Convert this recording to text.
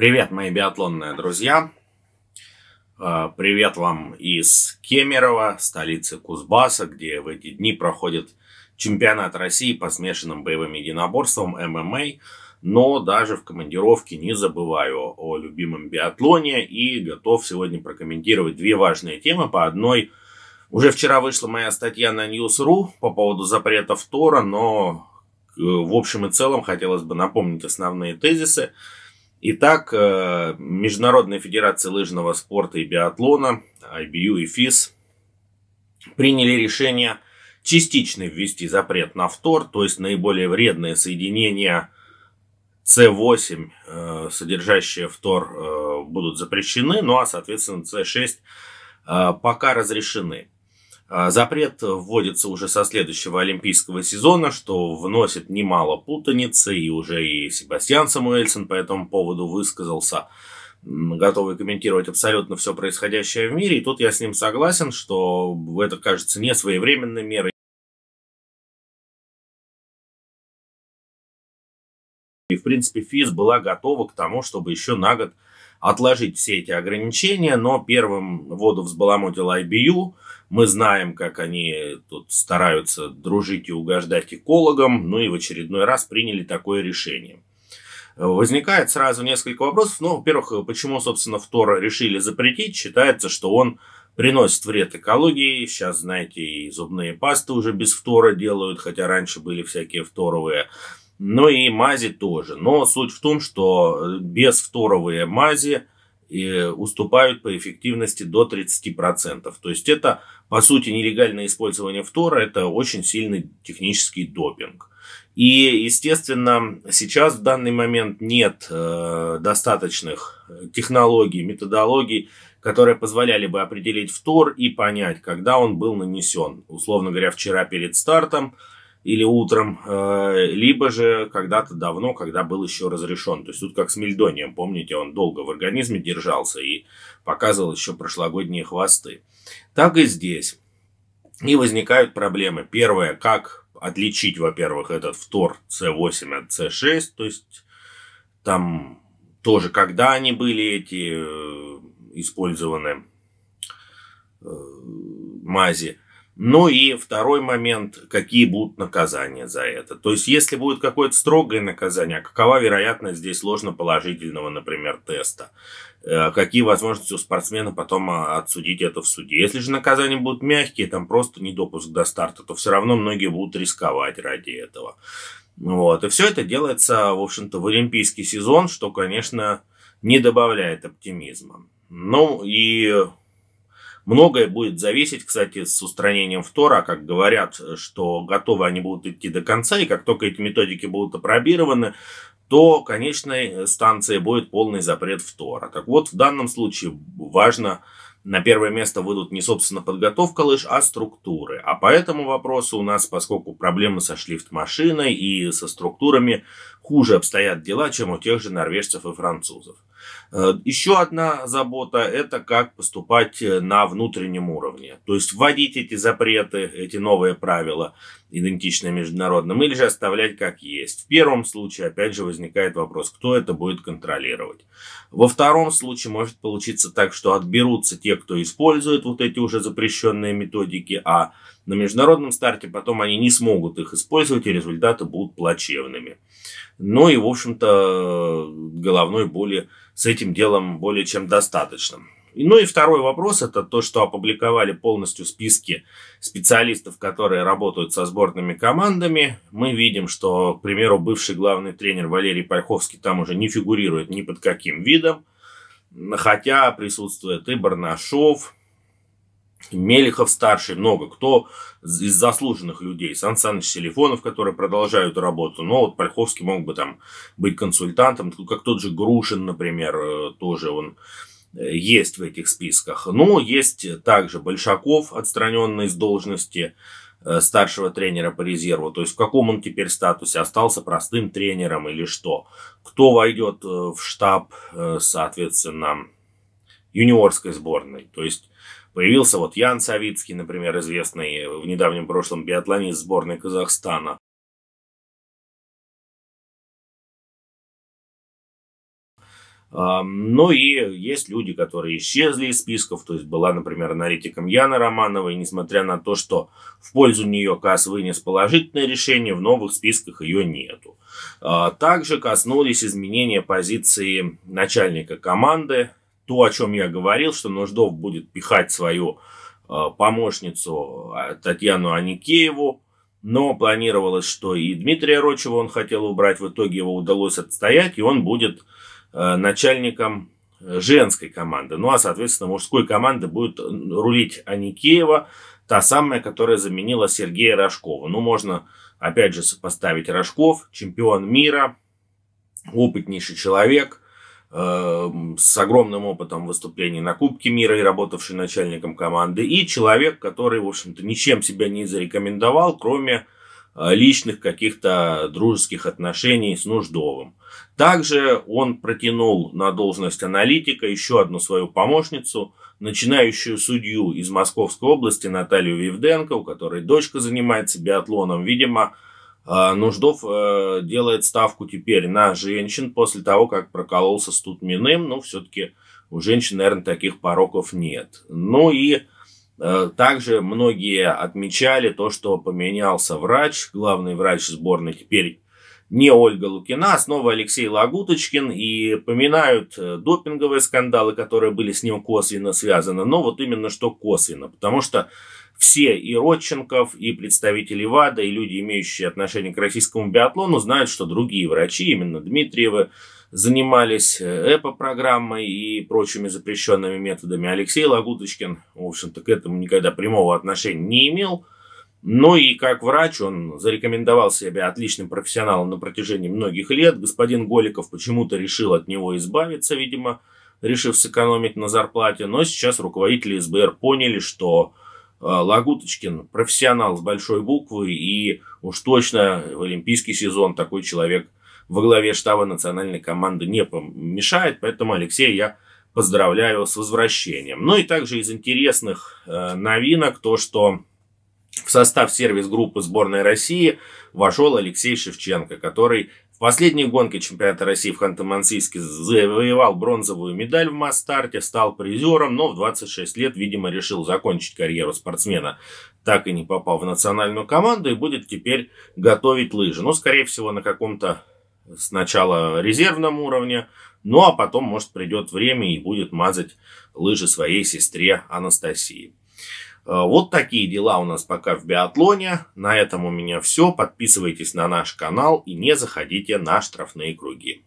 Привет, мои биатлонные друзья! А, привет вам из Кемерово, столицы Кузбасса, где в эти дни проходит чемпионат России по смешанным боевым единоборствам ММА. Но даже в командировке не забываю о любимом биатлоне и готов сегодня прокомментировать две важные темы. По одной уже вчера вышла моя статья на News.ru по поводу запрета втора, но э, в общем и целом хотелось бы напомнить основные тезисы. Итак, э, Международная федерация лыжного спорта и биатлона, IBU и ФИС, приняли решение частично ввести запрет на втор, то есть наиболее вредное соединение С8, э, содержащие втор, э, будут запрещены, ну а, соответственно, С6 пока разрешены. А, запрет вводится уже со следующего олимпийского сезона, что вносит немало путаницы, и уже и Себастьян Самуэльсон по этому поводу высказался, готовый комментировать абсолютно все происходящее в мире. И тут я с ним согласен, что это кажется не своевременной мерой. И, в принципе, ФИС была готова к тому, чтобы еще на год отложить все эти ограничения, но первым воду взбаламутил IBU. Мы знаем, как они тут стараются дружить и угождать экологам, ну и в очередной раз приняли такое решение. Возникает сразу несколько вопросов. Ну, во-первых, почему, собственно, втор решили запретить? Считается, что он приносит вред экологии. Сейчас, знаете, и зубные пасты уже без фтора делают, хотя раньше были всякие фторовые. Ну и мази тоже. Но суть в том, что э, безфторовые «Э» мази э, уступают по эффективности до 30%. То есть это, по сути, нелегальное использование фтора, это очень сильный технический допинг. И, естественно, сейчас в данный момент нет э, достаточных технологий, методологий, которые позволяли бы определить втор и понять, когда он был нанесен. Условно говоря, вчера перед стартом – или утром, э, либо же когда-то давно, когда был еще разрешен. То есть тут как с мельдонием, помните, он долго в организме держался и показывал еще прошлогодние хвосты. Так и здесь. И возникают проблемы. Первое, как отличить, во-первых, этот втор С8 от С6, то есть там тоже когда они были эти э, использованы э, мази. Ну и второй момент, какие будут наказания за это. То есть, если будет какое-то строгое наказание, а какова вероятность здесь ложно положительного, например, теста? Э, какие возможности у спортсмена потом а, отсудить это в суде? Если же наказания будут мягкие, там просто недопуск до старта, то все равно многие будут рисковать ради этого. Вот. И все это делается, в общем-то, в олимпийский сезон, что, конечно, не добавляет оптимизма. Ну и Многое будет зависеть, кстати, с устранением втора, как говорят, что готовы они будут идти до конца, и как только эти методики будут опробированы, то конечной станции будет полный запрет втора. Так вот, в данном случае важно на первое место выйдут не, собственно, подготовка лыж, а структуры. А по этому вопросу у нас, поскольку проблемы со шлифт-машиной и со структурами, хуже обстоят дела, чем у тех же норвежцев и французов. Э, Еще одна забота – это как поступать э, на внутреннем уровне. То есть вводить эти запреты, эти новые правила, идентичные международным, или же оставлять как есть. В первом случае, опять же, возникает вопрос, кто это будет контролировать. Во втором случае может получиться так, что отберутся те, кто использует вот эти уже запрещенные методики, а на международном старте, потом они не смогут их использовать, и результаты будут плачевными. Ну и, в общем-то, головной боли с этим делом более чем достаточно. Ну и второй вопрос, это то, что опубликовали полностью списки специалистов, которые работают со сборными командами. Мы видим, что, к примеру, бывший главный тренер Валерий Польховский там уже не фигурирует ни под каким видом, хотя присутствует и Барнашов, Мелихов старший много кто из заслуженных людей. Сан Саныч Селифонов, которые продолжают работу. Но вот Польховский мог бы там быть консультантом, как тот же Грушин, например, э, тоже он э, есть в этих списках. Но есть также Большаков, отстраненный из должности э, старшего тренера по резерву, то есть в каком он теперь статусе, остался простым тренером или что, кто войдет в штаб, соответственно, юниорской сборной. То есть Появился вот Ян Савицкий, например, известный в недавнем прошлом биатлонист сборной Казахстана. Ну и есть люди, которые исчезли из списков, то есть была, например, аналитиком Яна Романовой, несмотря на то, что в пользу нее КАС вынес положительное решение, в новых списках ее нету. А, также коснулись изменения позиции начальника команды то, о чем я говорил, что Нуждов будет пихать свою э, помощницу э, Татьяну Аникееву, но планировалось, что и Дмитрия Рочева он хотел убрать, в итоге его удалось отстоять, и он будет э, начальником женской команды. Ну а, соответственно, мужской команды будет рулить Аникеева, та самая, которая заменила Сергея Рожкова. Ну, можно, опять же, сопоставить Рожков, чемпион мира, опытнейший человек – Эм, с огромным опытом выступлений на Кубке мира и работавший начальником команды, и человек, который, в общем-то, ничем себя не зарекомендовал, кроме э, личных каких-то дружеских отношений с Нуждовым. Также он протянул на должность аналитика еще одну свою помощницу, начинающую судью из Московской области Наталью Вивденко, у которой дочка занимается биатлоном, видимо, а, Нуждов э, делает ставку теперь на женщин после того, как прокололся с Тутминым. Но ну, все-таки у женщин, наверное, таких пороков нет. Ну и э, также многие отмечали то, что поменялся врач, главный врач сборной теперь не Ольга Лукина, а снова Алексей Лагуточкин, и поминают э, допинговые скандалы, которые были с ним косвенно связаны, но вот именно что косвенно, потому что все и Родченков, и представители ВАДА, и люди, имеющие отношение к российскому биатлону, знают, что другие врачи, именно Дмитриевы, занимались э, ЭПО-программой и прочими запрещенными методами. Алексей Лагуточкин, в общем-то, к этому никогда прямого отношения не имел – ну и как врач он зарекомендовал себя отличным профессионалом на протяжении многих лет. Господин Голиков почему-то решил от него избавиться, видимо, решив сэкономить на зарплате. Но сейчас руководители СБР поняли, что э, Лагуточкин профессионал с большой буквы и уж точно в олимпийский сезон такой человек во главе штаба национальной команды не помешает. Поэтому, Алексей, я поздравляю с возвращением. Ну и также из интересных э, новинок то, что в состав сервис-группы сборной России вошел Алексей Шевченко, который в последней гонке чемпионата России в Ханты-Мансийске завоевал бронзовую медаль в масс-старте, стал призером, но в 26 лет, видимо, решил закончить карьеру спортсмена, так и не попал в национальную команду и будет теперь готовить лыжи. Ну, скорее всего, на каком-то сначала резервном уровне, ну а потом, может, придет время и будет мазать лыжи своей сестре Анастасии. Э, вот такие дела у нас пока в биатлоне. На этом у меня все. Подписывайтесь на наш канал и не заходите на штрафные круги.